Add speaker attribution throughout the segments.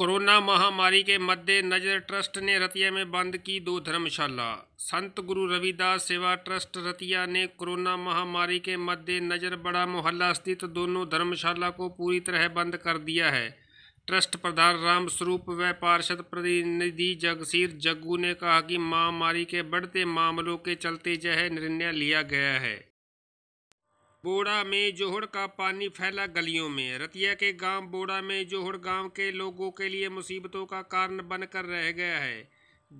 Speaker 1: corona महामारी के मद्देनजर ट्रस्ट ने रतिया में बंद की दो धर्मशाला संत गुरु रविदास सेवा ट्रस्ट रतिया ने कोरोना महामारी के मद्देनजर बड़ा मोहल्ला स्थित दोनों धर्मशाला को पूरी तरह बंद कर दिया है ट्रस्ट प्रधान राम स्वरूप व पार्षद प्रतिनिधि जगसीर जग्गू ने कहा कि महामारी के बढ़ते मामलों के चलते यह निर्णय लिया गया है बोड़ा में जोहड़ का पानी फैला गलियों में रतिया के गांव बोड़ा में जोहड़ गांव के लोगों के लिए मुसीबतों का कारण बनकर रह गया है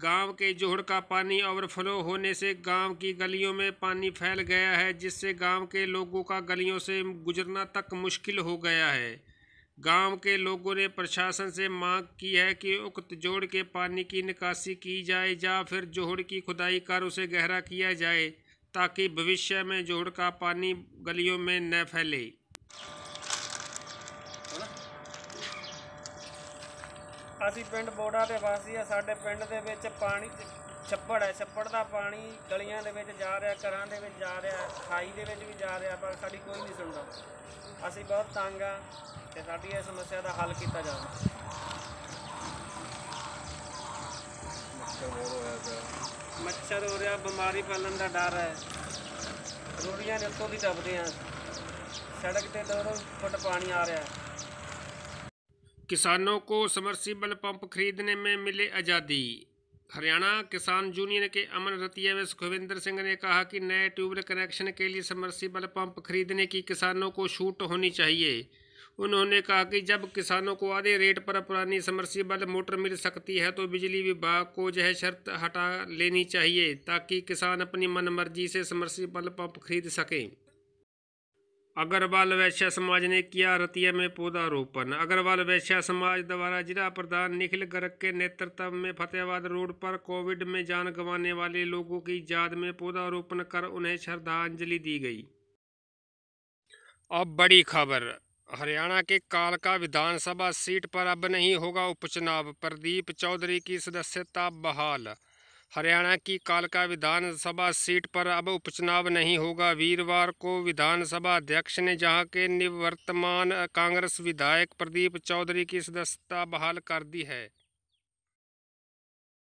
Speaker 1: गांव के जोहड़ का पानी ओवरफ्लो होने से गांव की गलियों में पानी फैल गया है जिससे गांव के लोगों का गलियों से गुजरना तक मुश्किल हो गया है गांव के लोगों ने प्रशासन से मांग की है कि उक्त जोड़ के पानी की निकासी की जाए या जा फिर जोहड़ की खुदाई कर उसे गहरा किया जाए ताकि भविष्य में जोड़ का पानी गलियों में न फैले ਅਸੀਂ ਪਿੰਡ ਬੋੜਾ ਦੇ ਵਾਸੀ ਆ ਸਾਡੇ ਪਿੰਡ ਦੇ ਵਿੱਚ ਪਾਣੀ ਛੱਪੜ ਹੈ ਛੱਪੜ ਦਾ ਪਾਣੀ ਗਲੀਆਂ ਦੇ ਵਿੱਚ ਜਾ ਰਿਹਾ ਘਰਾਂ ਦੇ ਵਿੱਚ ਜਾ ਰਿਹਾ ਖਾਈ ਦੇ ਵਿੱਚ ਵੀ ਜਾ ਰਿਹਾ ਪਰ ਸਾਡੀ ਕੋਈ ਨਹੀਂ ਸੁਣਦਾ ਅਸੀਂ ਬਹੁਤ ਤੰਗ ਆ ਤੇ ਸਾਡੀ ਇਹ ਸਮੱਸਿਆ ਦਾ ਹੱਲ ਕੀਤਾ ਜਾਵੇ ਮੱਛਰ ਹੋ ਰਿਹਾ ਬਿਮਾਰੀ ਫੈਲਣ ਦਾ ਡਰ ਹੈ ਰੋੜੀਆਂ ਦੇ ਉੱਤੋਂ ਦੀ ਦੱਬਦੇ ਆ सड़क पे दोनों फुट पानी आ रहा है किसानों को समरसीबल पंप खरीदने में मिले आज़ादी हरियाणा किसान यूनियन के अमन रतिया व सुखविंदर सिंह ने कहा कि नए ट्यूबवेल कनेक्शन के लिए समरसीबल पंप खरीदने की किसानों को छूट होनी चाहिए उन्होंने कहा कि जब किसानों को आधे रेट पर पुरानी समरसीबल मोटर मिल सकती है तो बिजली विभाग को यह शर्त हटा लेनी चाहिए ताकि किसान अपनी मनमर्जी से समरसीबल पंप खरीद सकें अग्रवाल वैश्य समाज ने किया रतिया में पौधारोपण अग्रवाल वैश्य समाज द्वारा जिला प्रधान निखिल गर्ग के नेतृत्व में फतेहाबाद रोड पर कोविड में जान गंवाने वाले लोगों की याद में पौधारोपण कर उन्हें श्रद्धांजलि दी गई अब बड़ी खबर हरियाणा के कालका विधानसभा सीट पर अब नहीं होगा उपचुनाव प्रदीप चौधरी की सदस्यता बहाल हरियाणा की कालका विधानसभा सीट पर अब उपचुनाव नहीं होगा वीरवार को विधानसभा अध्यक्ष ने जहां के निवर्तमान कांग्रेस विधायक प्रदीप चौधरी की सदस्यता बहाल कर दी है